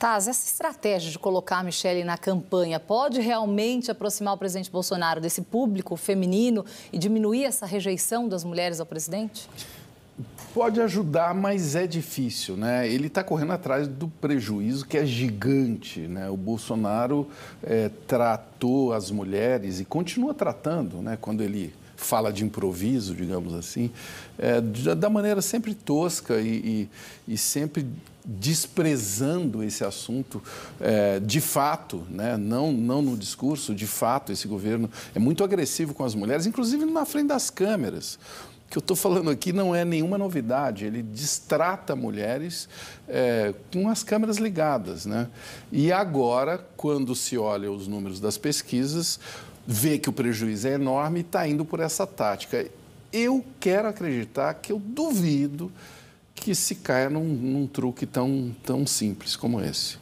Taz, essa estratégia de colocar a Michelle na campanha pode realmente aproximar o presidente Bolsonaro desse público feminino e diminuir essa rejeição das mulheres ao presidente? Pode ajudar, mas é difícil, né? Ele está correndo atrás do prejuízo que é gigante, né? O Bolsonaro é, tratou as mulheres e continua tratando, né? Quando ele fala de improviso, digamos assim, é, da maneira sempre tosca e, e, e sempre desprezando esse assunto é, de fato, né? não, não no discurso, de fato, esse governo é muito agressivo com as mulheres, inclusive na frente das câmeras que eu estou falando aqui não é nenhuma novidade. Ele distrata mulheres é, com as câmeras ligadas, né? E agora, quando se olha os números das pesquisas, vê que o prejuízo é enorme e está indo por essa tática. Eu quero acreditar que eu duvido que se caia num, num truque tão, tão simples como esse.